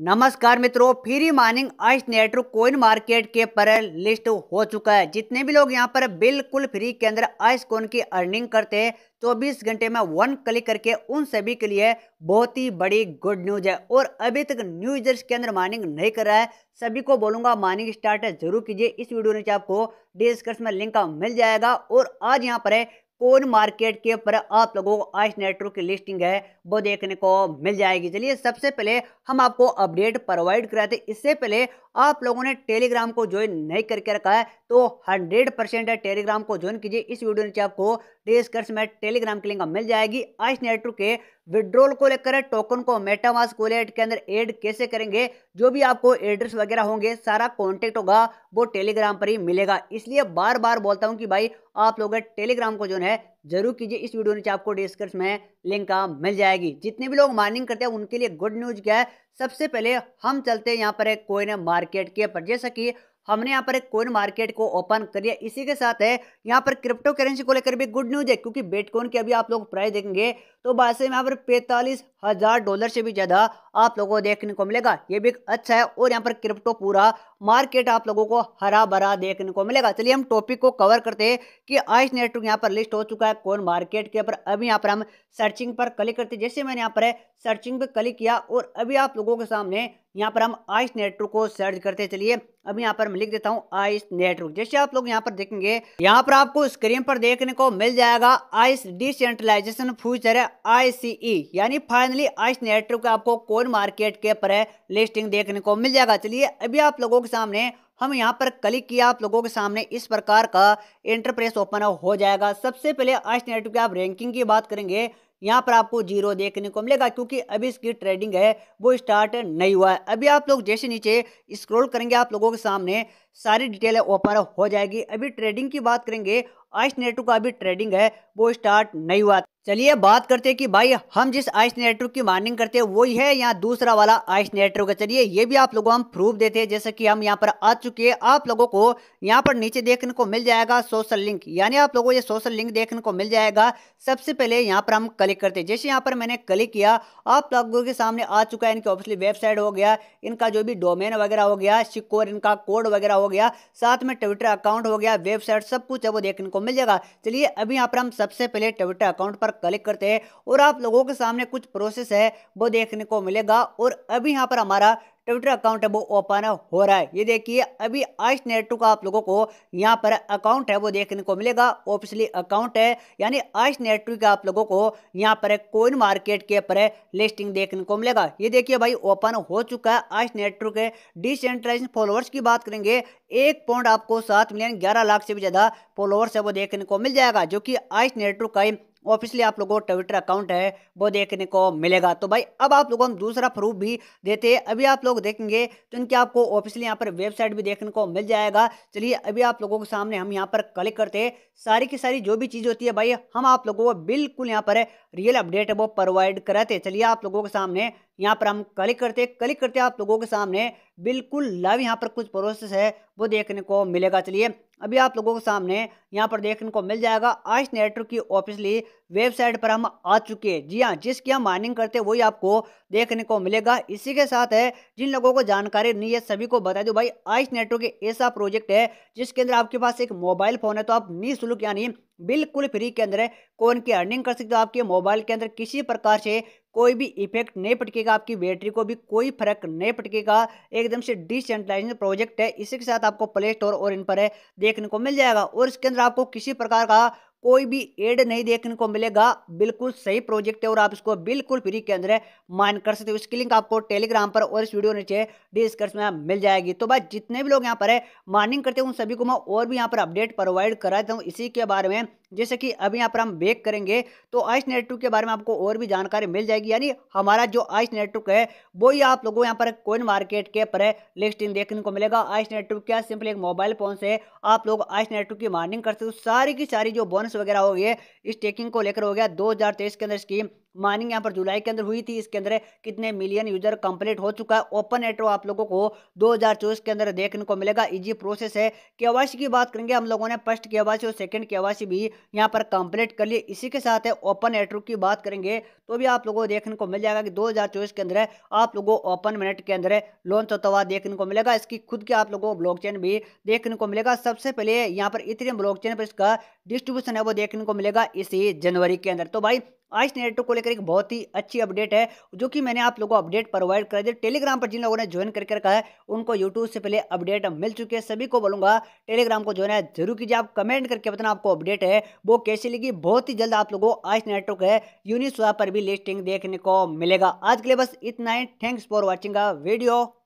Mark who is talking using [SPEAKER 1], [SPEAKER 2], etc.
[SPEAKER 1] नमस्कार मित्रों free mining Ice Network coin market के पर लिस्ट हो चुका है जितने भी लोग यहां पर बिल्कुल फ्री के अंदर आइस कोइन की अर्निंग करते हैं तो घंटे में वन क्लिक करके उन सभी के लिए बहुत ही बड़ी गुड न्यूज है और अभी तक न्यू यूजर्स के अंदर माइनिंग नहीं कर रहा है सभी को बोलूंगा माइनिंग स्टार्ट जरूर कीजिए इस वीडियो नीचे आपको डिस्क्रिप्शन में लिंक का मिल जाएगा और आज यहाँ पर है कौन मार्केट के ऊपर आप लोगों को आज नेटवर्क की लिस्टिंग है वो देखने को मिल जाएगी चलिए सबसे पहले हम आपको अपडेट प्रोवाइड कराते इससे पहले आप लोगों ने टेलीग्राम को ज्वाइन नहीं करके रखा है तो 100 परसेंट टेलीग्राम को ज्वाइन कीजिए इस वीडियो नीचे आपको डिस्कर्स में टेलीग्राम की लिंक मिल जाएगी आइस नेटवर्क के विड्रोल को लेकर टोकन को मेटावास लेट के अंदर एड कैसे करेंगे जो भी आपको एड्रेस वगैरह होंगे सारा कॉन्टेक्ट होगा वो टेलीग्राम पर ही मिलेगा इसलिए बार बार बोलता हूँ कि भाई आप लोग टेलीग्राम को जो है जरूर कीजिए इस वीडियो नीचे आपको डिस्कर्स में लिंक का मिल जाएगी जितने भी लोग माइनिंग करते हैं उनके लिए गुड न्यूज क्या है सबसे पहले हम चलते हैं यहाँ पर कोई कोइन मार्केट के पर जैसा कि हमने यहाँ पर एक कोइन मार्केट को ओपन कर लिया इसी के साथ है यहाँ पर क्रिप्टो करेंसी को लेकर भी गुड न्यूज है क्योंकि बेटकॉइन की अभी आप लोग प्राइस देखेंगे तो ऐसे में यहाँ पर पैंतालीस हज़ार डॉलर से भी ज़्यादा आप लोगों को देखने को मिलेगा ये भी अच्छा है और यहाँ पर क्रिप्टो पूरा मार्केट आप लोगों को हरा भरा देखने को मिलेगा चलिए हम टॉपिक को कवर करते हैं कि आइस नेटवर्क यहाँ पर लिस्ट हो चुका है कौन मार्केट के ऊपर अभी यहाँ पर हम सर्चिंग पर क्लिक करते जैसे मैंने यहाँ पर सर्चिंग पर क्लिक किया और अभी आप लोगों के सामने यहाँ पर हम आइस नेटवर्क को सर्च करते चलिए अभी यहाँ पर मैं लिख देता हूँ आइस नेटवर्क जैसे आप लोग यहाँ पर देखेंगे यहाँ पर आपको स्क्रीन पर देखने को मिल जाएगा आइस डिसेंट्रलाइजेशन फ्यूचर है आई e, यानी फाइनली आइस नेटवर्क का आपको कौन मार्केट के पर लिस्टिंग देखने को मिल जाएगा चलिए अभी आप लोगों के सामने हम यहाँ पर क्लिक किया आप लोगों के सामने इस प्रकार का इंटरप्रेस ओपन हो जाएगा सबसे पहले आइस नेटवर्क की आप रैंकिंग की बात करेंगे यहाँ पर आपको जीरो देखने को मिलेगा क्योंकि अभी इसकी ट्रेडिंग है वो स्टार्ट नहीं हुआ है अभी आप लोग जैसे नीचे स्क्रॉल करेंगे आप लोगों के सामने सारी डिटेल ओपन हो जाएगी अभी ट्रेडिंग की बात करेंगे आइस नेटवर्क का अभी ट्रेडिंग है वो स्टार्ट नहीं हुआ चलिए बात करते हैं कि भाई हम जिस आइस नेटवर्क की माइनिंग करते हैं वही है यहाँ दूसरा वाला आइस नेटवर्क है चलिए ये भी आप लोगों को हम प्रूफ देते हैं जैसे कि हम यहाँ पर आ चुके हैं आप लोगों को यहाँ पर नीचे देखने को मिल जाएगा सोशल लिंक यानी आप लोगों को ये सोशल लिंक देखने को मिल जाएगा सबसे पहले यहाँ पर हम क्लिक करते हैं जैसे यहाँ पर मैंने क्लिक किया आप लोगों के सामने आ चुका है इनकी ऑफिसली वेबसाइट हो गया इनका जो भी डोमेन वगैरह हो गया सिक्कोर इनका कोड वगैरह हो गया साथ में ट्विटर अकाउंट हो गया वेबसाइट सब कुछ है वो देखने को मिल जाएगा चलिए अभी यहाँ पर हम सबसे पहले ट्विटर अकाउंट पर पर क्लिक करते हैं और आप लोगों के सामने कुछ प्रोसेस है वो देखने को मिलेगा और अभी यहाँ पर हमारा ट्विटर अकाउंट है वो ओपन हो रहा है ये देखिए अभी आइस नेटू का आप लोगों को यहाँ पर अकाउंट है वो देखने को मिलेगा ऑफिशियली अकाउंट है यानी आइस नेटू का आप लोगों को यहाँ पर कोइन मार्केट के पर लिस्टिंग देखने को मिलेगा ये देखिए भाई ओपन हो चुका है आइस नेटू के डिसेंट्राइज फॉलोअर्स की बात करेंगे एक पॉइंट आपको सात मिलियन ग्यारह लाख से भी ज़्यादा फॉलोअर्स है वो देखने को मिल जाएगा जो कि आइस नेटू का ऑफिशियली आप लोगों को ट्विटर अकाउंट है वो देखने को मिलेगा तो भाई अब आप लोगों को हम दूसरा प्रूफ भी देते हैं अभी आप लोग देखेंगे तो इनके आपको ऑफिशियली यहाँ पर वेबसाइट भी देखने को मिल जाएगा चलिए अभी आप लोगों के सामने हम यहाँ पर क्लिक करते हैं सारी की सारी जो भी चीज़ होती है भाई हम आप लोगों को बिल्कुल यहाँ पर रियल अपडेट है वो प्रोवाइड कराते चलिए आप लोगों के सामने यहाँ पर हम क्लिक करते क्लिक करते आप लोगों के सामने बिल्कुल लाइव यहाँ पर कुछ प्रोसेस है वो देखने को मिलेगा चलिए अभी आप लोगों के सामने यहाँ पर देखने को मिल जाएगा आइस नेटवर्क की ऑफिसली वेबसाइट पर हम आ चुके हैं जी हाँ जिसकी हम माइनिंग करते हैं वही आपको देखने को मिलेगा इसी के साथ है जिन लोगों को जानकारी नहीं है सभी को बता दो भाई आइस नेटवर्क ऐसा प्रोजेक्ट है जिसके अंदर आपके पास एक मोबाइल फ़ोन है तो आप निःशुल्क यानी बिल्कुल फ्री के अंदर कौन की अर्निंग कर सकते हो आपके मोबाइल के अंदर किसी प्रकार से कोई भी इफेक्ट नहीं पटकेगा आपकी बैटरी को भी कोई फर्क नहीं पटकेगा एकदम से डिसेंट्रलाइज प्रोजेक्ट है इसी के साथ आपको प्ले स्टोर और इन पर है देखने को मिल जाएगा और इसके अंदर आपको किसी प्रकार का कोई भी एड नहीं देखने को मिलेगा बिल्कुल सही प्रोजेक्ट है और आप इसको बिल्कुल फ्री के अंदर माइन कर सकते हो इसकी लिंक आपको टेलीग्राम पर और इस वीडियो नीचे डिस्कर्स में मिल जाएगी तो भाई जितने भी लोग यहाँ पर है माइनिंग करते हैं उन सभी को मैं और भी यहाँ पर अपडेट प्रोवाइड करा देता हूँ इसी के बारे में जैसे कि अभी यहाँ पर हम बेक करेंगे तो आइस नेटवर्क के बारे में आपको और भी जानकारी मिल जाएगी यानी हमारा जो आइस नेटवर्क है वो ही आप लोगों यहाँ पर कोइन मार्केट के पर लिस्टिंग देखने को मिलेगा आइस नेटवर्क क्या सिंपल एक मोबाइल फोन से आप लोग आइस नेटवर्क की माइनिंग कर सकते हो सारी की सारी जो बोनस वगैरह हो गए इस टेकिंग को लेकर हो गया दो के अंदर स्कीम माइनिंग यहाँ पर जुलाई के अंदर हुई थी इसके अंदर कितने मिलियन यूजर कंप्लीट हो चुका है ओपन एट्रो आप लोगों को दो के अंदर देखने को मिलेगा इजी प्रोसेस है केवासी की बात करेंगे हम लोगों ने फर्स्ट केवासी और सेकेंड केवासी भी यहाँ पर कंप्लीट कर लिए इसी के साथ है ओपन एट्रो की बात करेंगे तो भी आप लोगों को देखने को मिल जाएगा कि दो के अंदर आप लोगों को ओपन मिनट के अंदर लॉन्च होता हुआ देखने को मिलेगा इसकी खुद के आप लोगों को चेन भी देखने को मिलेगा सबसे पहले यहाँ पर इतने चेन पर इसका डिस्ट्रीब्यूशन है वो देखने को मिलेगा इसी जनवरी के अंदर तो भाई आज नेटो को लेकर एक बहुत ही अच्छी अपडेट है जो कि मैंने आप लोगों को अपडेट प्रोवाइड करा दी टेलीग्राम पर जिन लोगों ने ज्वाइन करके रखा है उनको यूट्यूब से पहले अपडेट मिल चुके हैं सभी को बोलूंगा टेलीग्राम को ज्वाइन है जरूर कीजिए आप कमेंट करके बताना आपको अपडेट है वो कैसे लेगी बहुत ही जल्द आप लोगों को आज नेटो है यूनिस्वा पर भी लिस्टिंग देखने को मिलेगा आज के लिए बस इतना ही थैंक्स फॉर वॉचिंग वीडियो